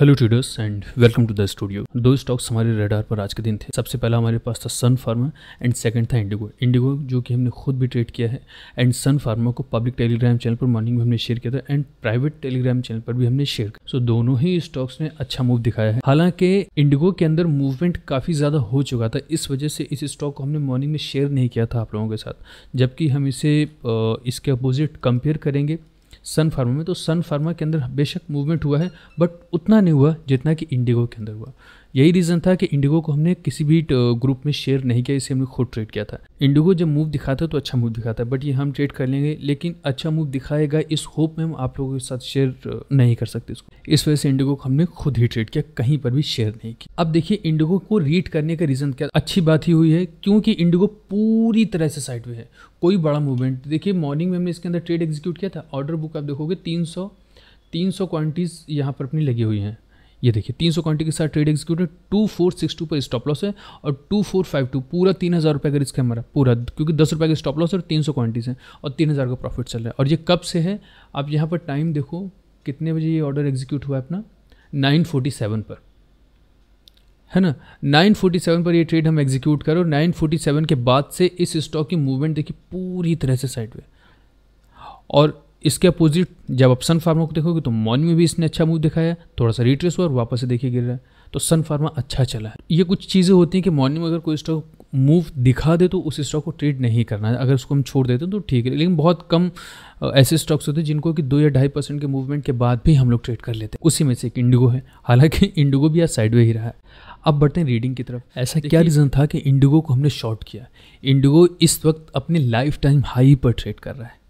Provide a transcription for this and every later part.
hello traders and welcome to the studio दो stocks हमारे radar पर आज के दिन थे सबसे पहला हमारे पास था सन फार्मा एंड सेकंड था इंडिगो इंडिगो जो कि हमने खुद भी ट्रेड किया है एंड सन फार्मा को पब्लिक टेलीग्राम चैनल पर मॉर्निंग में हमने शेयर किया था एंड प्राइवेट टेलीग्राम चैनल पर भी हमने शेयर किया सो so, दोनों ही स्टॉक्स ने अच्छा मूव दिखाया है हालांकि इंडिगो के अंदर मूवमेंट काफ़ी ज़्यादा हो चुका था इस वजह से इस स्टॉक को हमने मॉर्निंग में शेयर नहीं किया था आप लोगों के साथ जबकि हम इसे इसके अपोजिट कंपेयर करेंगे सन फार्मा में तो सन फार्मा के अंदर बेशक मूवमेंट हुआ है बट उतना नहीं हुआ जितना कि इंडिगो के अंदर हुआ यही रीज़न था कि इंडिगो को हमने किसी भी ग्रुप में शेयर नहीं किया इसे हमने खुद ट्रेड किया था इंडिगो जब मूव दिखाता है तो अच्छा मूव दिखाता है बट ये हम ट्रेड कर लेंगे लेकिन अच्छा मूव दिखाएगा इस होप में हम आप लोगों के साथ शेयर नहीं कर सकते इसको इस वजह से इंडिगो को हमने खुद ही ट्रेड किया कहीं पर भी शेयर नहीं किया अब देखिए इंडिगो को रीड करने का रीज़न क्या अच्छी बात ही हुई है क्योंकि इंडिगो पूरी तरह से साइड है कोई बड़ा मूवमेंट देखिए मॉर्निंग में हमने इसके अंदर ट्रेड एग्जीक्यूट किया था ऑर्डर बुक आप देखोगे तीन सौ तीन सौ क्वान्टिटीज़ यहाँ पर अपनी लगी हुई हैं ये देखिए 300 क्वांटिटी के साथ ट्रेड एग्जीक्यूटेड 2462 पर स्टॉप लॉस है और 2452 पूरा तीन हज़ार रुपये का रिस्क है हमारा पूरा क्योंकि दस रुपये का स्टॉप लॉस और और 300 क्वांटिटीज हैं और तीन हज़ार का प्रॉफिट चल रहा है और ये कब से है आप यहाँ पर टाइम देखो कितने बजे ये ऑर्डर एग्जीक्यूट हुआ है अपना नाइन पर है ना 947 पर ये ट्रेड हम एग्जीक्यूट करें और 947 के बाद से इस स्टॉक की मूवमेंट देखिए पूरी तरह से साइड और इसके अपोजिट जब आप सन फार्मा को देखोगे तो मॉर्निंग में भी इसने अच्छा मूव दिखाया थोड़ा सा रिट्रेस हुआ और वापस से देखिए गिर रहा है तो सन फार्मा अच्छा चला है ये कुछ चीज़ें होती हैं कि मॉर्निंग में अगर कोई स्टॉक मूव दिखा दे तो उस स्टॉक को ट्रेड नहीं करना है अगर उसको हम छोड़ देते हैं तो ठीक है लेकिन बहुत कम ऐसे स्टॉक्स होते हैं जिनको कि दो या ढाई परसेंट के मूवमेंट के बाद भी हम लोग ट्रेड कर लेते हैं उसी में से एक इंडिगो है हालांकि इंडिगो भी आज साइडवे ही रहा है अब बढ़ते हैं रीडिंग की तरफ ऐसा क्या रीज़न था कि इंडिगो को हमने शॉर्ट किया इंडिगो इस वक्त अपने लाइफ टाइम हाई पर ट्रेड कर रहा है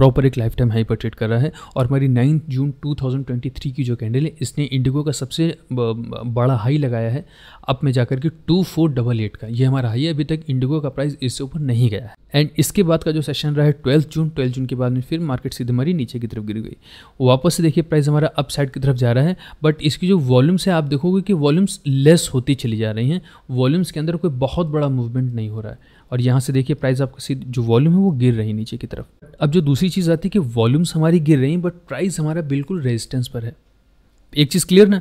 प्रॉपर एक लाइफ टाइम हाई पर ट्रेड कर रहा है और हमारी नाइन्थ जून 2023 की जो कैंडल है इसने इंडिगो का सबसे बड़ा हाई लगाया है अब में जाकर के टू फोर डबल एट का ये हमारा हाई है अभी तक इंडिगो का प्राइस इससे ऊपर नहीं गया है एंड इसके बाद का जो सेशन रहा है ट्वेल्थ जून ट्वेल्थ जून के बाद में फिर मार्केट सीधे हमारी नीचे की तरफ गिर गई वापस से देखिए प्राइस हमारा अप साइड की तरफ जा रहा है बट इसकी जो वॉल्यूम्स है आप देखोगे कि वॉल्यूम्स लेस होती चली जा रही हैं वॉल्यूम्स के अंदर कोई बहुत बड़ा मूवमेंट नहीं हो रहा है और यहाँ से देखिए प्राइस आपका सीधी जो वॉल्यूम है वो गिर रही नीचे की तरफ अब जो दूसरी चीज़ आती है कि वॉल्यूम्स हमारी गिर रही हैं बट प्राइस हमारा बिल्कुल रेजिस्टेंस पर है एक चीज़ क्लियर ना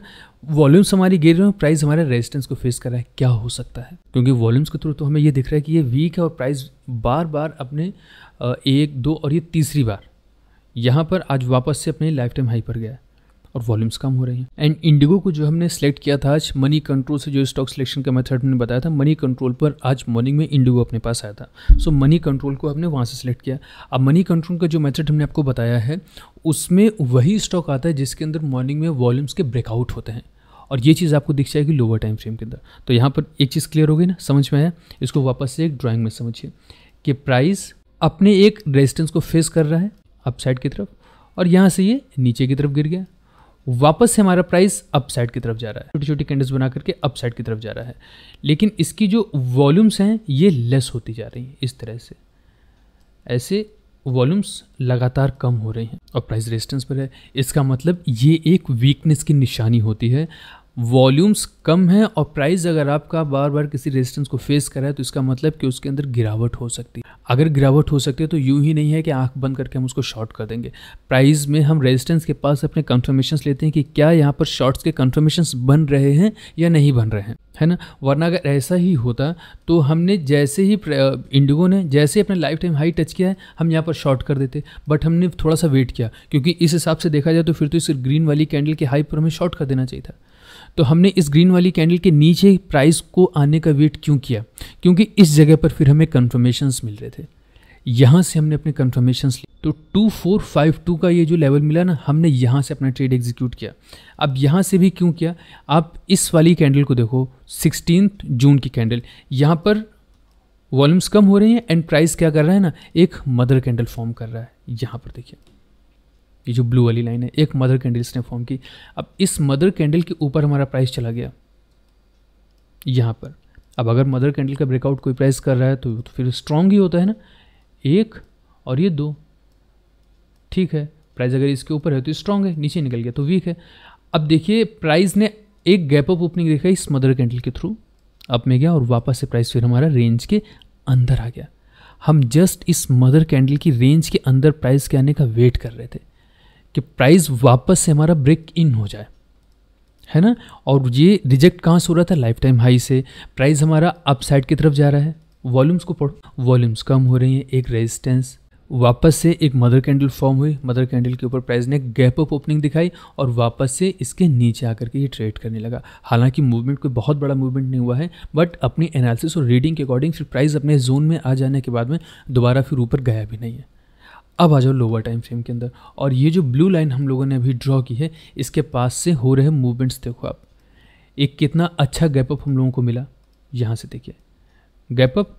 वॉल्यूम्स हमारी गिर रहे हैं प्राइस हमारे रेजिस्टेंस को फेस कर रहा है क्या हो सकता है क्योंकि वॉल्यूम्स के थ्रू तो हमें ये दिख रहा है कि ये वीक है और प्राइस बार बार अपने एक दो और ये तीसरी बार यहाँ पर आज वापस से अपने लाइफ टाइम हाई पर गया है और वॉल्यूम्स कम हो रहे हैं एंड इंडिगो को जो हमने सेलेक्ट किया था आज मनी कंट्रोल से जो स्टॉक सिलेक्शन का मेथड हमने बताया था मनी कंट्रोल पर आज मॉर्निंग में इंडिगो अपने पास आया था सो मनी कंट्रोल को हमने वहाँ से सिलेक्ट किया अब मनी कंट्रोल का जो मेथड हमने आपको बताया है उसमें वही स्टॉक आता है जिसके अंदर मॉर्निंग में वॉल्यूम्स के ब्रेकआउट होते हैं और ये चीज़ आपको दिख जाएगी लोअर टाइम फ्रेम के अंदर तो यहाँ पर एक चीज़ क्लियर हो गई ना समझ में आया इसको वापस से एक ड्राइंग में समझिए कि प्राइस अपने एक रेजिस्टेंस को फेस कर रहा है अपसाइड की तरफ और यहाँ से ये नीचे की तरफ गिर गया वापस से हमारा प्राइस अपसाइड की तरफ जा रहा है छोटी छोटी कैंडल्स बना करके अपसाइड की तरफ जा रहा है लेकिन इसकी जो वॉल्यूम्स हैं ये लेस होती जा रही हैं इस तरह से ऐसे वॉल्यूम्स लगातार कम हो रहे हैं और प्राइस रेजिस्टेंस पर है इसका मतलब ये एक वीकनेस की निशानी होती है वॉल्यूम्स कम हैं और प्राइस अगर आपका बार बार किसी रेजिस्टेंस को फेस रहा है तो इसका मतलब कि उसके अंदर गिरावट हो सकती है अगर गिरावट हो सकती है तो यूं ही नहीं है कि आंख बंद करके हम उसको शॉर्ट कर देंगे प्राइस में हम रेजिस्टेंस के पास अपने कन्फर्मेशंस लेते हैं कि क्या यहाँ पर शॉर्ट्स के कन्फर्मेशंस बन रहे हैं या नहीं बन रहे हैं है ना वरना अगर ऐसा ही होता तो हमने जैसे ही इंडिगो ने जैसे अपने लाइफ टाइम हाई टच किया है हम यहाँ पर शॉर्ट कर देते बट हमने थोड़ा सा वेट किया क्योंकि इस हिसाब से देखा जाए तो फिर तो इस ग्रीन वाली कैंडल के हाई पर हमें शॉर्ट कर देना चाहिए था तो हमने इस ग्रीन वाली कैंडल के नीचे प्राइस को आने का वेट क्यों किया क्योंकि इस जगह पर फिर हमें कन्फर्मेशंस मिल रहे थे यहाँ से हमने अपने कन्फर्मेशन ली तो टू फोर फाइव टू का ये जो लेवल मिला ना हमने यहाँ से अपना ट्रेड एग्जीक्यूट किया अब यहाँ से भी क्यों किया आप इस वाली कैंडल को देखो सिक्सटीन जून की कैंडल यहाँ पर वॉल्यूम्स कम हो रही हैं एंड प्राइस क्या कर रहा है ना एक मदर कैंडल फॉर्म कर रहा है यहाँ पर देखिए ये जो ब्लू वाली लाइन है एक मदर कैंडल इसने फॉर्म की अब इस मदर कैंडल के ऊपर हमारा प्राइस चला गया यहाँ पर अब अगर मदर कैंडल का ब्रेकआउट कोई प्राइस कर रहा है तो, तो फिर स्ट्रॉन्ग ही होता है ना एक और ये दो ठीक है प्राइस अगर इसके ऊपर है तो स्ट्रॉन्ग है नीचे निकल गया तो वीक है अब देखिए प्राइस ने एक गैप अप ओपनिंग देखा इस मदर कैंडल के थ्रू अप में गया और वापस से प्राइस फिर हमारा रेंज के अंदर आ गया हम जस्ट इस मदर कैंडल की रेंज के अंदर प्राइस के आने का वेट कर रहे थे कि प्राइस वापस से हमारा ब्रेक इन हो जाए है ना और ये रिजेक्ट कहाँ से हो रहा था लाइफ टाइम हाई से प्राइस हमारा अप साइड की तरफ जा रहा है वॉल्यूम्स को पढ़ो वॉल्यूम्स कम हो रही हैं एक रेजिस्टेंस वापस से एक मदर कैंडल फॉर्म हुई मदर कैंडल के ऊपर प्राइस ने गैप अप ओपनिंग दिखाई और वापस से इसके नीचे आकर के ये ट्रेड करने लगा हालांकि मूवमेंट कोई बहुत बड़ा मूवमेंट नहीं हुआ है बट अपनी एनालिसिस और रीडिंग के अकॉर्डिंग फिर प्राइस अपने जोन में आ जाने के बाद में दोबारा फिर ऊपर गया भी नहीं है अब आ जाओ लोअर टाइम फ्रेम के अंदर और ये जो ब्लू लाइन हम लोगों ने अभी ड्रॉ की है इसके पास से हो रहे मूवमेंट्स देखो आप एक कितना अच्छा गैप अप हम लोगों को मिला यहाँ से देखिए गैप अप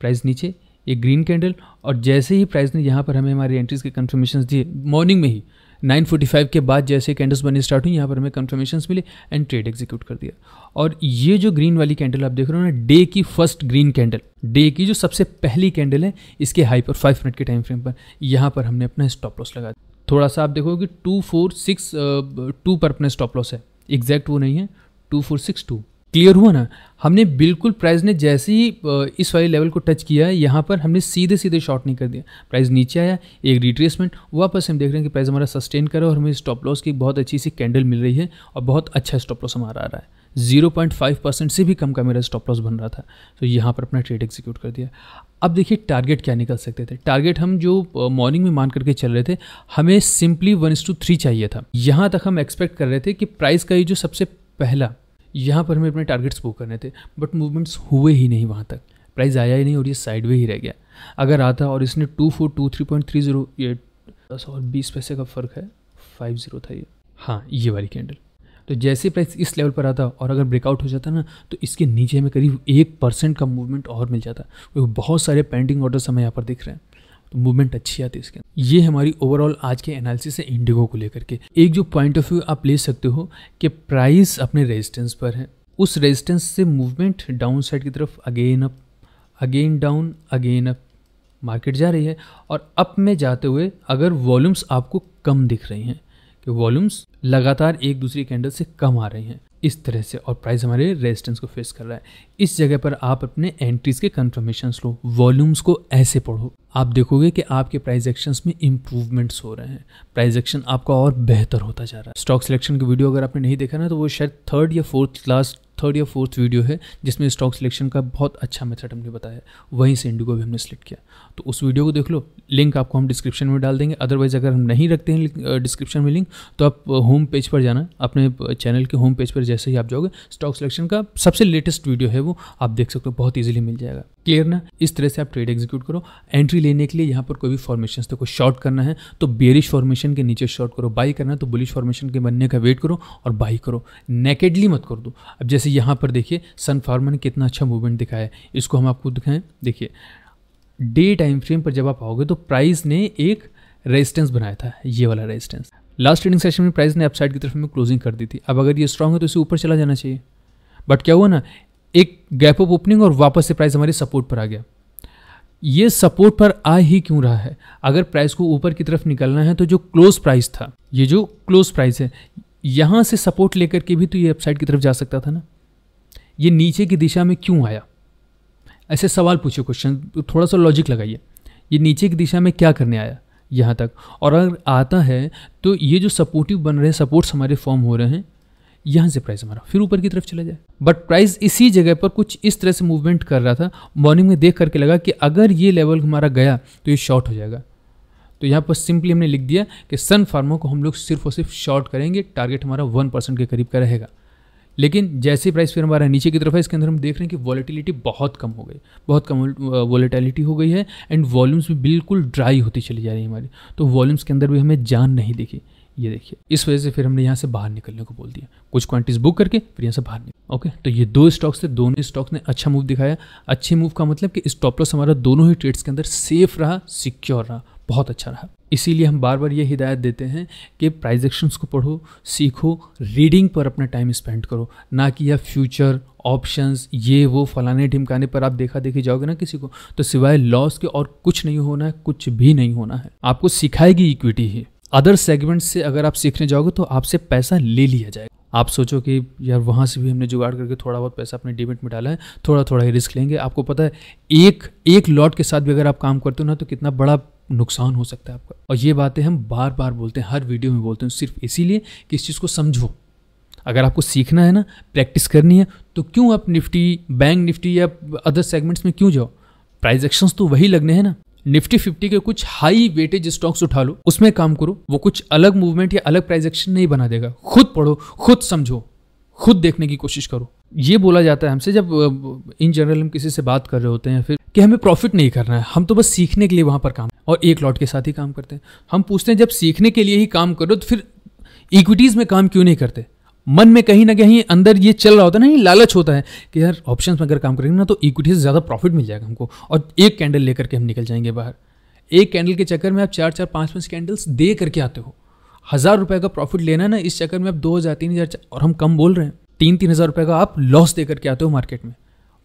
प्राइस नीचे एक ग्रीन कैंडल और जैसे ही प्राइस ने यहाँ पर हमें हमारी एंट्रीज के कन्फर्मेशन दिए मॉर्निंग में ही 9:45 के बाद जैसे कैंडल्स बनने स्टार्ट हुई यहाँ पर हमें कन्फर्मेशन मिले एंड ट्रेड एग्जीक्यूट कर दिया और ये जो ग्रीन वाली कैंडल आप देख रहे हो ना डे की फर्स्ट ग्रीन कैंडल डे की जो सबसे पहली कैंडल है इसके हाई पर फाइव मिनट के टाइम फ्रेम पर यहाँ पर हमने अपना स्टॉप लॉस लगा थोड़ा सा आप कि टू फोर सिक्स टू पर अपना स्टॉप लॉस है एग्जैक्ट वो नहीं है two four six two clear हुआ ना हमने बिल्कुल प्राइस ने जैसे ही इस वाले लेवल को टच किया है यहाँ पर हमने सीधे सीधे शॉर्ट नहीं कर दिया प्राइस नीचे आया एक रिट्रेसमेंट वापस हम देख रहे हैं कि प्राइस हमारा सस्टेन करा और हमें स्टॉप लॉस की बहुत अच्छी सी कैंडल मिल रही है और बहुत अच्छा स्टॉप लॉस हमारा आ रहा है 0.5 परसेंट से भी कम का मेरा स्टॉप लॉस बन रहा था तो यहाँ पर अपना ट्रेड एग्जीक्यूट कर दिया अब देखिए टारगेट क्या निकल सकते थे टारगेट हम जो मॉर्निंग में मान करके चल रहे थे हमें सिंपली वन टू थ्री चाहिए था यहाँ तक हम एक्सपेक्ट कर रहे थे कि प्राइस का ये जो सबसे पहला यहाँ पर हमें अपने टारगेट्स बुक करने थे बट मूवमेंट्स हुए ही नहीं वहाँ तक प्राइस आया ही नहीं और ये साइड वे ही रह गया अगर आता और इसने two four two three point three zero ये दस और बीस पैसे का फ़र्क है फाइव ज़ीरो था ये हाँ ये वाली कैंडल तो जैसे प्राइस इस लेवल पर आता और अगर ब्रेकआउट हो जाता ना तो इसके नीचे हमें करीब एक परसेंट का मूवमेंट और मिल जाता क्योंकि बहुत सारे पेंडिंग ऑर्डर्स हमें यहाँ पर दिख रहे हैं तो मूवमेंट अच्छी आती है इसके ये हमारी ओवरऑल आज के एनालिसिस है इंडिगो को लेकर के एक जो पॉइंट ऑफ व्यू आप ले सकते हो कि प्राइस अपने रेजिस्टेंस पर है उस रेजिस्टेंस से मूवमेंट डाउन साइड की तरफ again up again down again up market जा रही है और अप में जाते हुए अगर वॉल्यूम्स आपको कम दिख रही हैं कि वॉल्यूम्स लगातार एक दूसरी कैंडल से कम आ रही हैं इस तरह से और प्राइस हमारे रेजिस्टेंस को फेस कर रहा है इस जगह पर आप अपने एंट्रीज के कंफर्मेशन लो वॉल्यूम्स को ऐसे पढ़ो आप देखोगे कि आपके प्राइस एक्शन में इंप्रूवमेंट्स हो रहे हैं प्राइस एक्शन आपका और बेहतर होता जा रहा है स्टॉक सिलेक्शन की वीडियो अगर आपने नहीं देखा ना तो वो शायद थर्ड या फोर्थ क्लास थर्ड या फोर्थ वीडियो है जिसमें स्टॉक सिलेक्शन का बहुत अच्छा मेथड हमने बताया वहीं से इंडिगो भी हमने सेलेक्ट किया तो उस वीडियो को देख लो लिंक आपको हम डिस्क्रिप्शन में डाल देंगे अदरवाइज़ अगर हम नहीं रखते हैं डिस्क्रिप्शन में लिंक तो आप होम पेज पर जाना अपने चैनल के होम पेज पर जैसे ही आप जाओगे स्टॉक सिलेक्शन का सबसे लेटेस्ट वीडियो है वो आप देख सकते हो बहुत ईजिली मिल जाएगा क्लियर ना इस तरह से आप ट्रेड एग्जीक्यूट करो एंट्री लेने के लिए यहाँ पर कोई भी फॉर्मेशन तो कोई शॉर्ट करना है तो बेरिश फॉर्मेशन के नीचे शॉर्ट करो बाई करना तो बुलिश फॉर्मेशन के बनने का वेट करो और बाई करो नेकेडली मत कर दो अब जैसे यहाँ पर देखिए सन फार्मा ने कितना अच्छा मूवमेंट दिखाया है इसको हम आपको दिखाएं देखिए डे टाइम फ्रेम पर जब आप आओगे तो प्राइस ने एक रेजिस्टेंस बनाया था ये वाला रेजिस्टेंस लास्ट ट्रेडिंग सेशन में प्राइस ने अपसाइड की तरफ में क्लोजिंग कर दी थी अब अगर ये स्ट्रांग है तो इसे ऊपर चला जाना चाहिए बट क्या हुआ ना एक गैप अप ओपनिंग और वापस से प्राइस हमारे सपोर्ट पर आ गया ये सपोर्ट पर आ ही क्यों रहा है अगर प्राइस को ऊपर की तरफ निकलना है तो जो क्लोज प्राइस था ये जो क्लोज प्राइस है यहाँ से सपोर्ट लेकर के भी तो ये अपसाइड की तरफ जा सकता था ना ये नीचे की दिशा में क्यों आया ऐसे सवाल पूछे क्वेश्चन तो थोड़ा सा लॉजिक लगाइए ये नीचे की दिशा में क्या करने आया यहाँ तक और अगर आता है तो ये जो सपोर्टिव बन रहे हैं सपोर्ट्स हमारे फॉर्म हो रहे हैं यहाँ से प्राइस हमारा फिर ऊपर की तरफ चला जाए बट प्राइस इसी जगह पर कुछ इस तरह से मूवमेंट कर रहा था मॉर्निंग में देख करके लगा कि अगर ये लेवल हमारा गया तो ये शॉर्ट हो जाएगा तो यहाँ पर सिंपली हमने लिख दिया कि सन फार्मा को हम लोग सिर्फ और सिर्फ शॉर्ट करेंगे टारगेट हमारा वन परसेंट के करीब का रहेगा लेकिन जैसे प्राइस फिर हमारा नीचे की तरफ है इसके अंदर हम देख रहे हैं कि वॉलीटिलिटी बहुत कम हो गई बहुत कम वॉलीटिलिटी हो गई है एंड वॉल्यूम्स भी बिल्कुल ड्राई होती चली जा रही है हमारी तो वॉल्यूम्स के अंदर भी हमें जान नहीं दिखी ये देखिए इस वजह से फिर हमने यहाँ से बाहर निकलने को बोल दिया कुछ क्वांटिटीज बुक करके फिर यहाँ से बाहर निकल ओके तो ये दो स्टॉक्स थे दोनों स्टॉक्स ने अच्छा मूव दिखाया अच्छे मूव का मतलब कि स्टॉप लॉस हमारा दोनों ही ट्रेड्स के अंदर सेफ रहा सिक्योर रहा बहुत अच्छा रहा इसीलिए हम बार बार ये हिदायत देते हैं कि प्राइज एक्शंस को पढ़ो सीखो रीडिंग पर अपना टाइम स्पेंड करो ना कि यह फ्यूचर ऑप्शंस ये वो फलाने ढिमकाने पर आप देखा देखी जाओगे ना किसी को तो सिवाय लॉस के और कुछ नहीं होना है कुछ भी नहीं होना है आपको सिखाएगी इक्विटी ही अदर सेगमेंट से अगर आप सीखने जाओगे तो आपसे पैसा ले लिया जाएगा आप सोचो कि यार वहाँ से भी हमने जुगाड़ करके थोड़ा बहुत पैसा अपने डिबिट में डाला है थोड़ा थोड़ा ही रिस्क लेंगे आपको पता है एक एक लॉट के साथ भी अगर आप काम करते हो ना तो कितना बड़ा नुकसान हो सकता है आपका और ये बातें हम बार बार बोलते हैं हर वीडियो में बोलते हैं सिर्फ इसीलिए कि इस चीज़ को समझो अगर आपको सीखना है ना प्रैक्टिस करनी है तो क्यों आप निफ्टी बैंक निफ्टी या अदर सेगमेंट्स में क्यों जाओ प्राइज एक्शन तो वही लगने हैं ना निफ्टी फिफ्टी के कुछ हाई वेटेज स्टॉक्स उठा लो उसमें काम करो वो कुछ अलग मूवमेंट या अलग प्राइज एक्शन नहीं बना देगा खुद पढ़ो खुद समझो खुद देखने की कोशिश करो ये बोला जाता है हमसे जब इन जनरल हम किसी से बात कर रहे होते हैं फिर कि हमें प्रॉफिट नहीं करना है हम तो बस सीखने के लिए वहाँ पर काम और एक लॉट के साथ ही काम करते हैं हम पूछते हैं जब सीखने के लिए ही काम करो तो फिर इक्विटीज़ में काम क्यों नहीं करते मन में कहीं ना कहीं अंदर ये चल रहा होता है ना ये लालच होता है कि यार ऑप्शन में अगर काम करेंगे ना तो इक्विटी से ज़्यादा प्रॉफिट मिल जाएगा हमको और एक कैंडल लेकर के हम निकल जाएंगे बाहर एक कैंडल के चक्कर में आप चार चार पाँच पाँच कैंडल्स दे करके आते हो हज़ार रुपये का प्रॉफिट लेना ना इस चक्कर में आप दो हज़ार तीन हज़ार और हम कम बोल रहे हैं तीन तीन हज़ार रुपये का आप लॉस दे करके आते हो मार्केट में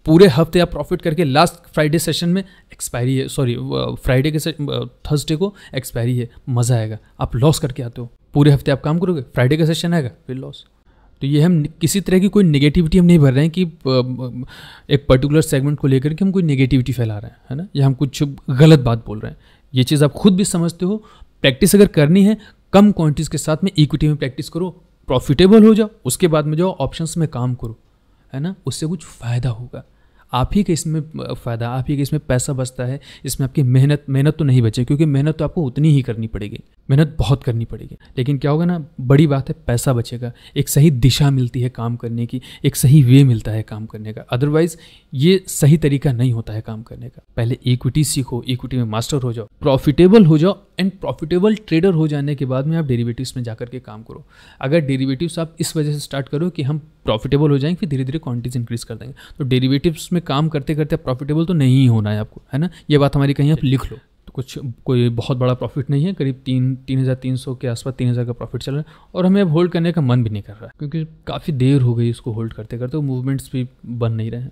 पूरे हफ्ते आप प्रॉफिट करके लास्ट फ्राइडे सेशन में एक्सपायरी है सॉरी फ्राइडे के थर्सडे को एक्सपायरी है मज़ा आएगा आप लॉस करके आते हो पूरे हफ्ते आप काम करोगे फ्राइडे का सेशन आएगा फिर लॉस तो ये हम किसी तरह की कोई नेगेटिविटी हम नहीं भर रहे हैं कि एक पर्टिकुलर सेगमेंट को लेकर के हम कोई नेगेटिविटी फैला रहे हैं है ना या हम कुछ गलत बात बोल रहे हैं ये चीज़ आप खुद भी समझते हो प्रैक्टिस अगर करनी है कम क्वांटिटीज़ के साथ में इक्विटी में प्रैक्टिस करो प्रॉफिटेबल हो जाओ उसके बाद में जाओ ऑप्शंस में काम करो है ना उससे कुछ फ़ायदा होगा आप ही के इसमें फ़ायदा आप ही के इसमें पैसा बचता है इसमें आपकी मेहनत मेहनत तो नहीं बचे क्योंकि मेहनत तो आपको उतनी ही करनी पड़ेगी मेहनत बहुत करनी पड़ेगी लेकिन क्या होगा ना बड़ी बात है पैसा बचेगा एक सही दिशा मिलती है काम करने की एक सही वे मिलता है काम करने का अदरवाइज ये सही तरीका नहीं होता है काम करने का पहले इक्विटी सीखो इक्विटी में मास्टर हो जाओ प्रॉफिटेबल हो जाओ एंड प्रॉफिटेबल ट्रेडर हो जाने के बाद में आप डेरिवेटिव्स में जाकर के काम करो अगर डेरिवेटिव्स आप इस वजह से स्टार्ट करो कि हम प्रॉफिटेबल हो जाएंगे फिर धीरे धीरे क्वांटिटीज इंक्रीज कर देंगे तो डेरीवेटिव्स में काम करते करते प्रॉफिटेबल तो नहीं होना है आपको है ना ये बात हमारी कहीं आप लिख लो कुछ कोई बहुत बड़ा प्रॉफिट नहीं है करीब तीन तीन हज़ार तीन सौ के आसपास तीन हज़ार का प्रॉफिट चल रहा है और हमें अब होल्ड करने का मन भी नहीं कर रहा है क्योंकि काफ़ी देर हो गई इसको होल्ड करते करते मूवमेंट्स भी बन नहीं रहे हैं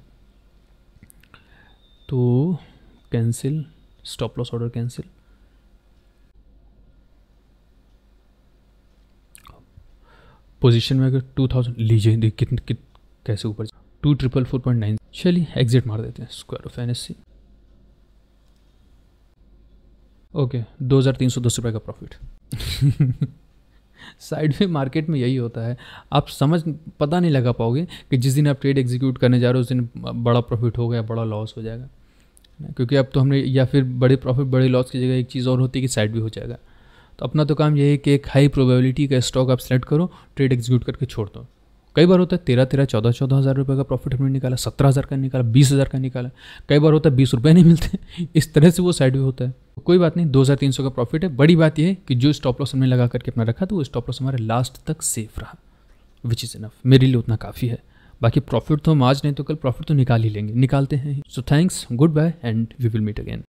तो cancel stop loss order cancel position में अगर टू थाउजेंड लीजिए देखिए कितने कैसे ऊपर two triple four point nine चलिए एग्जिट मार देते हैं square off N S C okay दो हज़ार तीन सौ दस रुपये का प्रॉफिट साइड में मार्केट में यही होता है आप समझ पता नहीं लगा पाओगे कि जिस दिन आप ट्रेड एग्जीक्यूट करने जा रहे हो उस दिन बड़ा प्रॉफिट हो गया बड़ा लॉस हो जाएगा क्योंकि अब तो हमने या फिर बड़े प्रॉफिट बड़े लॉस की जगह एक चीज़ और होती है कि साइड भी हो जाएगा तो अपना तो काम यही है कि एक हाई प्रोबेबिलिटी का स्टॉक आप सेलेक्ट करो ट्रेड एग्जीक्यूट करके छोड़ दो कई बार होता है तेरह तेरह चौदह चौदह हज़ार रुपये का प्रॉफिट हमने निकाला सत्रह हज़ार का निकाला बीस हज़ार का निकाला कई बार होता है बीस रुपये नहीं मिलते इस तरह से वो साइड भी होता है कोई बात नहीं दो हज़ार तीन सौ का प्रॉफिट है बड़ी बात यह है कि जो स्टॉप लॉस हमने लगा करके अपना रखा तो वो स्टॉप लॉस हमारे लास्ट तक सेफ रहा विच इज़ इनफ मेरे लिए उतना काफ़ी है बाकी प्रॉफिट तो हम आज नहीं तो कल प्रॉफिट तो निकाल ही लेंगे निकालते हैं so thanks good bye and we will meet again